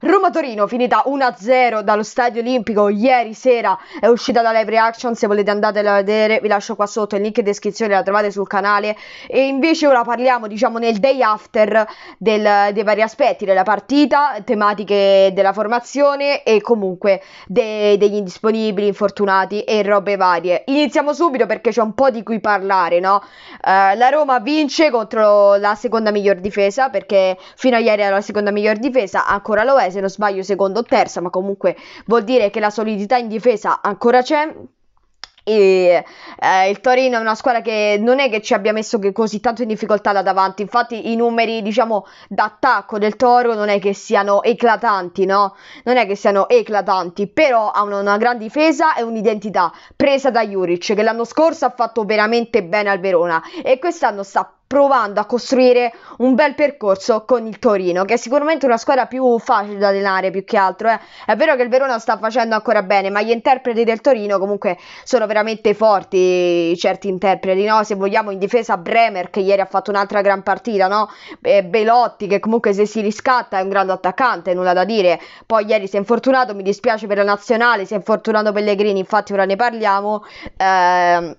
Roma-Torino finita 1-0 dallo Stadio Olimpico ieri sera è uscita da live reaction se volete andatela a vedere vi lascio qua sotto il link in descrizione la trovate sul canale e invece ora parliamo diciamo nel day after del, dei vari aspetti della partita tematiche della formazione e comunque de, degli indisponibili infortunati e robe varie iniziamo subito perché c'è un po' di cui parlare no? Uh, la Roma vince contro la seconda miglior difesa perché fino a ieri era la seconda miglior difesa ancora lo è sei se non sbaglio seconda o terza, ma comunque vuol dire che la solidità in difesa ancora c'è. E, eh, il Torino è una squadra che non è che ci abbia messo così tanto in difficoltà da davanti, infatti i numeri diciamo d'attacco del Toro non è che siano eclatanti, no? Non è che siano eclatanti, però ha una, una gran difesa e un'identità presa da Juric che l'anno scorso ha fatto veramente bene al Verona e quest'anno sta provando a costruire un bel percorso con il Torino, che è sicuramente una squadra più facile da allenare più che altro. Eh. È vero che il Verona sta facendo ancora bene, ma gli interpreti del Torino comunque sono veramente forti, certi interpreti, no? Se vogliamo in difesa Bremer, che ieri ha fatto un'altra gran partita, no? E Belotti, che comunque se si riscatta è un grande attaccante, nulla da dire. Poi ieri si è infortunato, mi dispiace per la nazionale, si è infortunato Pellegrini, infatti ora ne parliamo. Eh,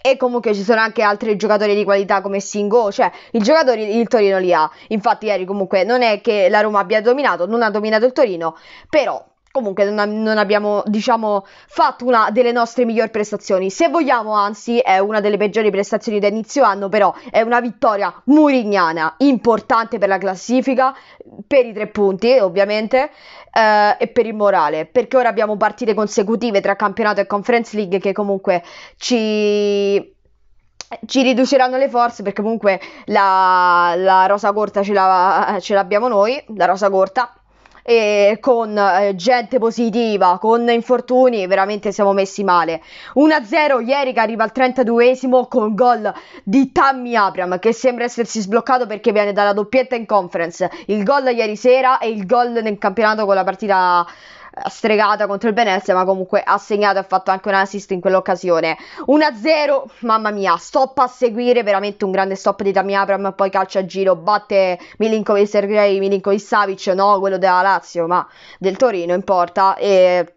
e comunque ci sono anche altri giocatori di qualità come Singo, cioè il giocatore il Torino li ha. Infatti ieri comunque non è che la Roma abbia dominato, non ha dominato il Torino, però comunque non, non, abbiamo, diciamo, fatto una delle nostre migliori prestazioni. Se vogliamo, anzi, è una delle peggiori prestazioni da inizio anno, però è una vittoria murignana, importante per la classifica, per i tre punti, ovviamente, eh, e per il morale, perché ora abbiamo partite consecutive tra campionato e Conference League che comunque ci ci riduceranno le forze perché comunque la, la rosa corta ce, la, ce l'abbiamo noi, la rosa corta, e con eh, gente positiva, con infortuni, veramente siamo messi male. 1-0 ieri che arriva al 32esimo con gol di Tammy Abram che sembra essersi sbloccato perché viene dalla doppietta in conference. Il gol ieri sera e il gol nel campionato con la partita stregata contro il Venezia, ma comunque ha segnato e ha fatto anche un assist in quell'occasione. 1-0, mamma mia, stop a seguire, veramente un grande stop di Tammy Abram, poi calcia a giro, batte Milinkovic Sergei, Milinkovic Savic, no, quello della Lazio, ma del Torino importa, e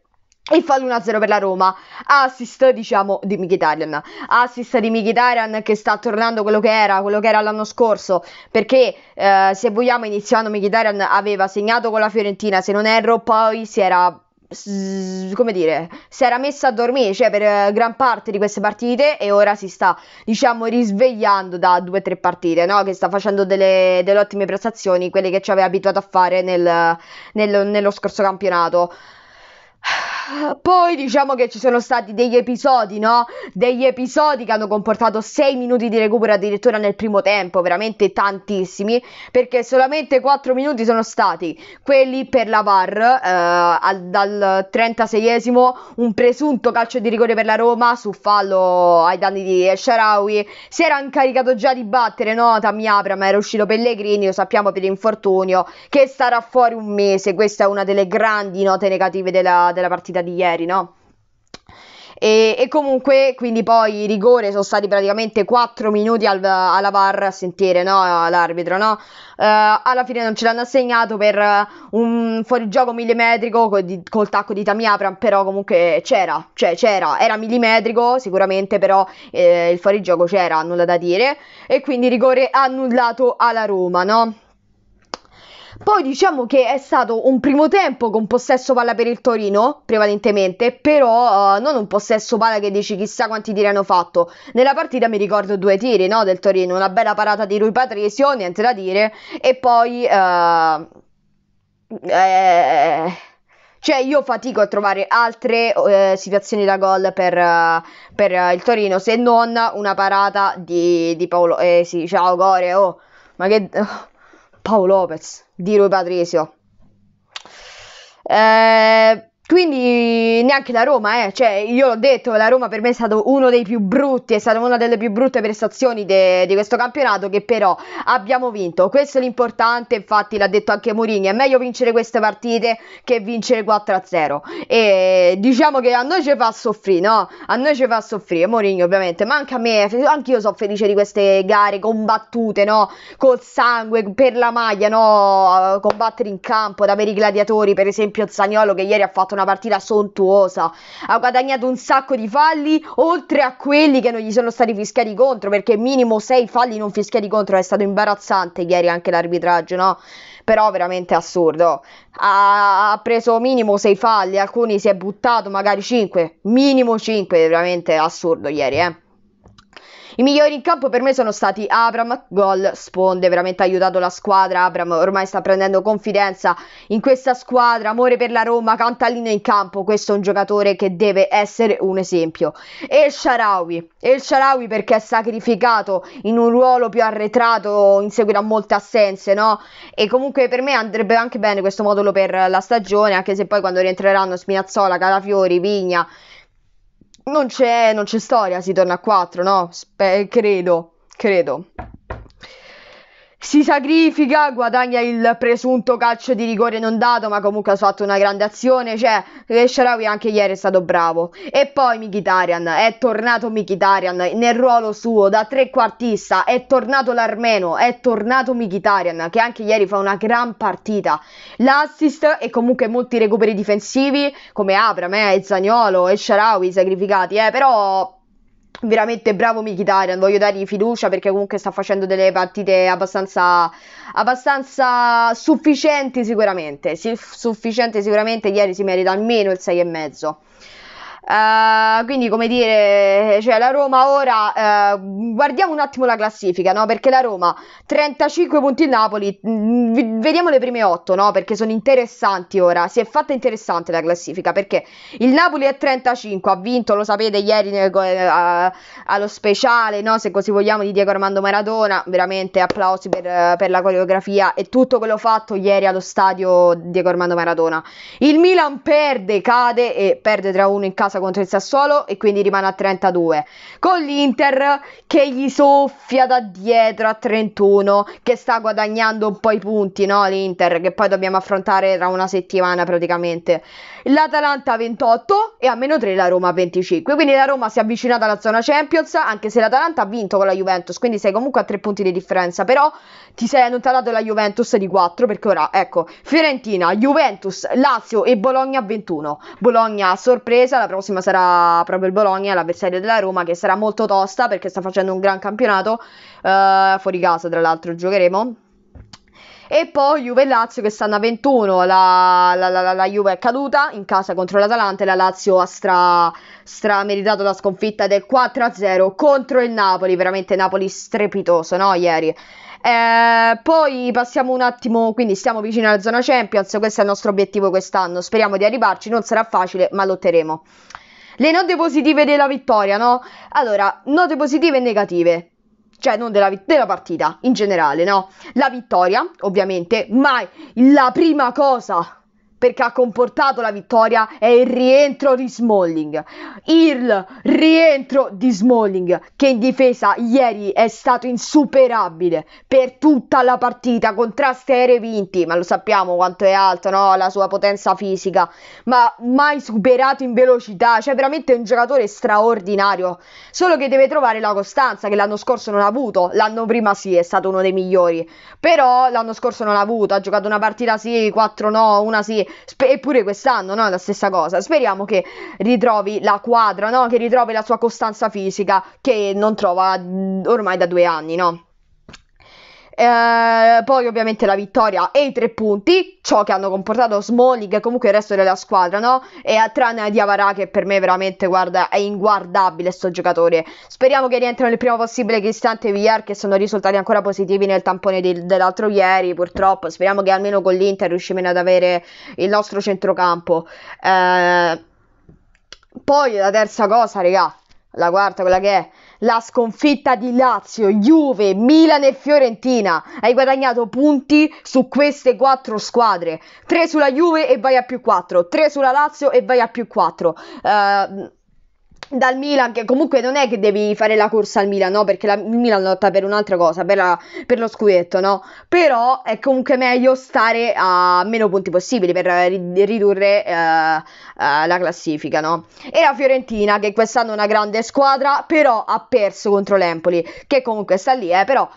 e fa l'1-0 per la Roma. Assist, diciamo, di Mkhitaryan. Assist di Mkhitaryan che sta tornando quello che era, quello che era l'anno scorso, perché eh, se vogliamo iniziando Mkhitaryan aveva segnato con la Fiorentina, se non erro, poi si era come dire, si era messa a dormire cioè per eh, gran parte di queste partite e ora si sta, diciamo, risvegliando da due o tre partite, no? che sta facendo delle, delle, ottime prestazioni, quelle che ci aveva abituato a fare nel, nel, nello scorso campionato. Poi diciamo che ci sono stati degli episodi, no? Degli episodi che hanno comportato 6 minuti di recupero addirittura nel primo tempo, veramente tantissimi, perché solamente 4 minuti sono stati quelli per la VAR, eh, al, dal 36esimo un presunto calcio di rigore per la Roma su fallo ai danni di El Sharawi, si era incaricato già di battere, no? Tamiapra, ma era uscito Pellegrini, lo sappiamo per infortunio, che starà fuori un mese, questa è una delle grandi note negative della, della partita partita di ieri, no? E, e, comunque, quindi poi i rigori sono stati praticamente 4 minuti al, alla VAR a sentire no? All'arbitro, No? Uh, alla fine non ce l'hanno assegnato per un fuorigioco millimetrico col, di, col tacco di Tamiapram, però comunque c'era, cioè c'era, era millimetrico sicuramente, però eh, il fuorigioco c'era, nulla da dire. E quindi rigore annullato alla Roma, no? Poi diciamo che è stato un primo tempo con possesso palla per il Torino, prevalentemente, però uh, non un possesso palla che dici chissà quanti tiri hanno fatto. Nella partita mi ricordo due tiri no, del Torino, una bella parata di Rui Patrizio, niente da dire, e poi... Uh, eh, cioè io fatico a trovare altre eh, situazioni da gol per, uh, per uh, il Torino se non una parata di, di Paolo eh sì ciao Gore oh ma che oh, Paolo Lopez di Rui Patricio. Eh, quindi neanche la Roma, eh. cioè, io l'ho detto, la Roma per me è stato uno dei più brutti, è stata una delle più brutte prestazioni di questo campionato che però abbiamo vinto. Questo è l'importante, infatti l'ha detto anche Mourinho, è meglio vincere queste partite che vincere 4-0. E diciamo che a noi ci fa soffrire, no? A noi ci fa soffrire Mourinho ovviamente, ma anche a me, anche io sono felice di queste gare combattute, no? Col sangue, per la maglia, no? Combattere in campo, da avere i gladiatori, per esempio il Zagnolo che ieri ha fatto una una partita sontuosa, ha guadagnato un sacco di falli, oltre a quelli che non gli sono stati fischiati contro, perché minimo 6 falli non fischiati contro, è stato imbarazzante ieri anche l'arbitraggio, no? Però veramente assurdo. Ha, ha preso minimo 6 falli, alcuni si è buttato, magari 5, minimo 5, veramente assurdo ieri, eh. I migliori in campo per me sono stati Abram, gol, sponde, veramente ha aiutato la squadra. Abram ormai sta prendendo confidenza in questa squadra, amore per la Roma, Cantalino in campo. Questo è un giocatore che deve essere un esempio. E il Sharawi, e il Sharawi perché è sacrificato in un ruolo più arretrato, in seguito a molte assenze, no? E comunque per me andrebbe anche bene questo modulo per la stagione, anche se poi quando rientreranno Spinazzola, Calafiori, Vigna non c'è, non c'è storia, si torna a 4, no? Spe- credo, credo si sacrifica, guadagna il presunto calcio di rigore non dato, ma comunque ha fatto una grande azione, cioè Sharawi anche ieri è stato bravo. E poi Mkhitaryan, è tornato Mkhitaryan nel ruolo suo da trequartista, è tornato l'armeno, è tornato Mkhitaryan che anche ieri fa una gran partita. L'assist e comunque molti recuperi difensivi come Abram, eh, e e Sharawi sacrificati, eh, però Veramente bravo Mkhitaryan, voglio dargli fiducia perché comunque sta facendo delle partite abbastanza, abbastanza sufficienti sicuramente, sufficienti sicuramente, ieri si merita almeno il 6,5. Uh, quindi, come dire, cioè, la Roma ora, uh, guardiamo un attimo la classifica, no? Perché la Roma 35 punti il Napoli, mh, mm, vediamo le prime 8, no? Perché sono interessanti ora, si è fatta interessante la classifica, perché il Napoli è 35, ha vinto, lo sapete, ieri uh, allo speciale, no? Se così vogliamo, di Diego Armando Maradona, veramente applausi per, per la coreografia e tutto quello fatto ieri allo stadio Diego Armando Maradona. Il Milan perde, cade e perde tra uno in casa casa contro il Sassuolo e quindi rimane a 32. Con l'Inter che gli soffia da dietro a 31, che sta guadagnando un po' i punti, no? L'Inter che poi dobbiamo affrontare tra una settimana praticamente l'Atalanta 28 e a meno 3 la Roma 25. Quindi la Roma si è avvicinata alla zona Champions, anche se l'Atalanta ha vinto con la Juventus, quindi sei comunque a 3 punti di differenza, però ti sei allontanato la Juventus di 4 perché ora ecco, Fiorentina, Juventus, Lazio e Bologna 21. Bologna a sorpresa, la prossima sarà proprio il Bologna, l'avversario della Roma che sarà molto tosta perché sta facendo un gran campionato uh, fuori casa, tra l'altro giocheremo e poi Juve e Lazio che stanno a 21, la, la, la, la Juve è caduta in casa contro l'Atalanta e la Lazio ha stra, stra meritato la sconfitta del 4-0 contro il Napoli, veramente Napoli strepitoso, no? Ieri. Eh, poi passiamo un attimo, quindi stiamo vicino alla zona Champions, questo è il nostro obiettivo quest'anno, speriamo di arrivarci, non sarà facile, ma lotteremo. Le note positive della vittoria, no? Allora, note positive e negative cioè non della, della partita in generale, no? La vittoria, ovviamente, ma la prima cosa perché ha comportato la vittoria è il rientro di Smalling. Il rientro di Smalling che in difesa ieri è stato insuperabile per tutta la partita, contrasti aerei vinti, ma lo sappiamo quanto è alto no? la sua potenza fisica, ma mai superato in velocità, cioè veramente un giocatore straordinario, solo che deve trovare la costanza che l'anno scorso non ha avuto, l'anno prima sì è stato uno dei migliori, però l'anno scorso non ha avuto, ha giocato una partita sì, quattro no, una sì, sp- eppure quest'anno, no? La stessa cosa. Speriamo che ritrovi la quadra, no? Che ritrovi la sua costanza fisica che non trova mm, ormai da due anni, no? Eh, poi ovviamente la vittoria e i tre punti, ciò che hanno comportato Smalling e comunque il resto della squadra, no? E a eh, tranne Diavara che per me veramente guarda, è inguardabile sto giocatore. Speriamo che rientrino il prima possibile Cristante e Villar che sono risultati ancora positivi nel tampone di, dell'altro ieri, purtroppo. Speriamo che almeno con l'Inter riusciremo ad avere il nostro centrocampo. Eh, poi la terza cosa, raga, la quarta, quella che è la sconfitta di Lazio, Juve, Milan e Fiorentina. Hai guadagnato punti su queste quattro squadre. 3 sulla Juve e vai a più 4, 3 sulla Lazio e vai a più 4. Uh, ehm, dal Milan, che comunque non è che devi fare la corsa al Milan, no? Perché il Milan lotta per un'altra cosa, per, la, per, lo scudetto, no? Però è comunque meglio stare a meno punti possibili per ridurre eh, eh, la classifica, no? E la Fiorentina, che quest'anno è una grande squadra, però ha perso contro l'Empoli, che comunque sta lì, eh, però...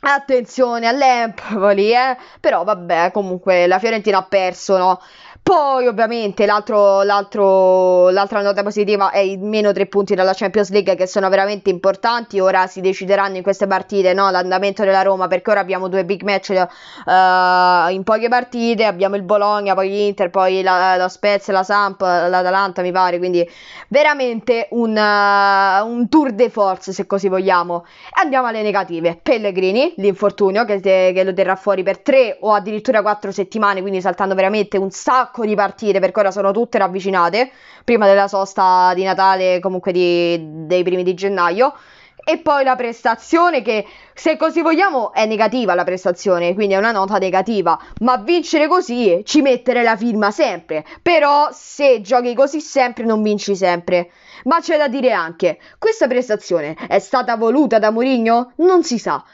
Attenzione all'Empoli, eh? Però vabbè, comunque la Fiorentina ha perso, no? Poi ovviamente l'altro, l'altro, l'altra nota positiva è i meno tre punti dalla Champions League che sono veramente importanti, ora si decideranno in queste partite no? l'andamento della Roma perché ora abbiamo due big match uh, in poche partite, abbiamo il Bologna, poi l'Inter, poi la, la Spezia, la Samp, l'Atalanta mi pare, quindi veramente un, uh, un tour de force se così vogliamo. Andiamo alle negative, Pellegrini, l'infortunio che, te, che lo terrà fuori per tre o addirittura quattro settimane, quindi saltando veramente un sacco sacco di partite, perché ora sono tutte ravvicinate, prima della sosta di Natale, comunque di, dei primi di gennaio. E poi la prestazione che, se così vogliamo, è negativa la prestazione, quindi è una nota negativa. Ma vincere così ci mettere la firma sempre. Però se giochi così sempre non vinci sempre. Ma c'è da dire anche, questa prestazione è stata voluta da Mourinho? Non si sa.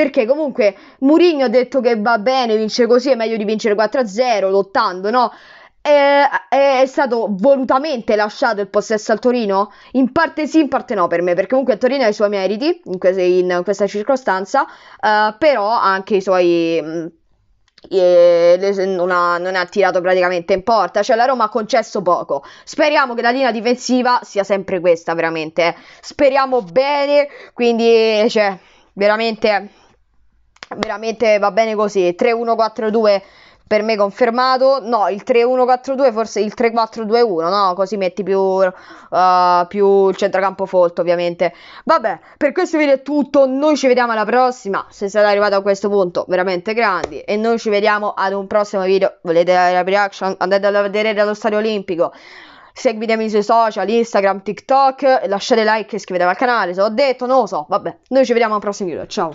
Perché comunque Mourinho ha detto che va bene, vince così, è meglio di vincere 4-0, lottando, no? È, è, stato volutamente lasciato il possesso al Torino? In parte sì, in parte no per me, perché comunque il Torino ha i suoi meriti in, que- in questa circostanza, uh, però anche i suoi... Mh, mm, non ha, non ha tirato praticamente in porta, cioè la Roma ha concesso poco. Speriamo che la linea difensiva sia sempre questa, veramente. Eh. Speriamo bene, quindi, cioè, veramente veramente va bene così. 3-1-4-2 per me confermato. No, il 3-1-4-2, forse il 3-4-2-1, no? Così metti più, uh, più il centrocampo folto, ovviamente. Vabbè, per questo video è tutto. Noi ci vediamo alla prossima. Se siete arrivati a questo punto, veramente grandi. E noi ci vediamo ad un prossimo video. Volete la reaction? Andate a vedere dallo Stadio Olimpico. Seguitemi sui social, Instagram, TikTok, lasciate like e iscrivetevi al canale, se ho detto, non lo so, vabbè, noi ci vediamo al prossimo video, ciao!